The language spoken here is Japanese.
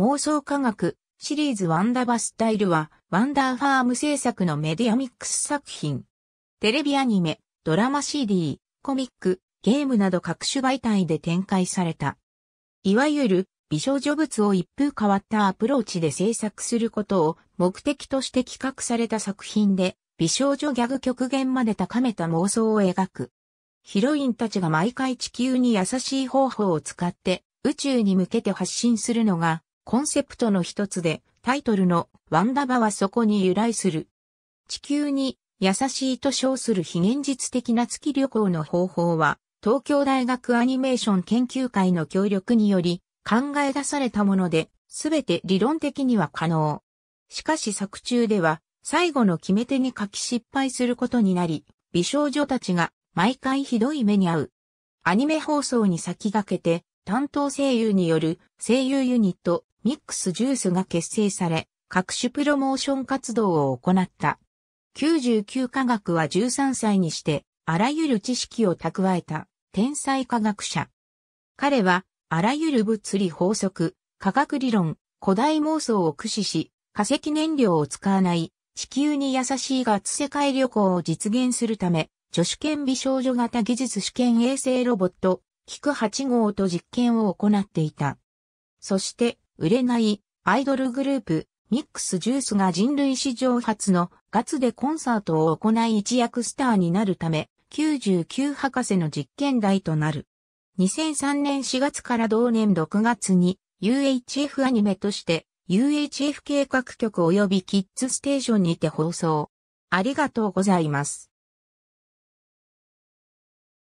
妄想科学シリーズワンダバスタイルはワンダーファーム制作のメディアミックス作品。テレビアニメ、ドラマ CD、コミック、ゲームなど各種媒体で展開された。いわゆる美少女物を一風変わったアプローチで制作することを目的として企画された作品で美少女ギャグ極限まで高めた妄想を描く。ヒロインたちが毎回地球に優しい方法を使って宇宙に向けて発信するのがコンセプトの一つで、タイトルのワンダバはそこに由来する。地球に優しいと称する非現実的な月旅行の方法は、東京大学アニメーション研究会の協力により考え出されたもので、すべて理論的には可能。しかし作中では、最後の決め手に書き失敗することになり、美少女たちが毎回ひどい目に遭う。アニメ放送に先駆けて、担当声優による声優ユニットミックスジュースが結成され、各種プロモーション活動を行った。99科学は13歳にして、あらゆる知識を蓄えた、天才科学者。彼は、あらゆる物理法則、科学理論、古代妄想を駆使し、化石燃料を使わない、地球に優しいガッツ世界旅行を実現するため、助手兼美少女型技術試験衛星ロボット、キク8号と実験を行っていた。そして、売れないアイドルグループ、ミックスジュースが人類史上初のガツでコンサートを行い一躍スターになるため、99博士の実験台となる。2003年4月から同年6月に UHF アニメとして UHF 計画局及びキッズステーションにて放送。ありがとうございます。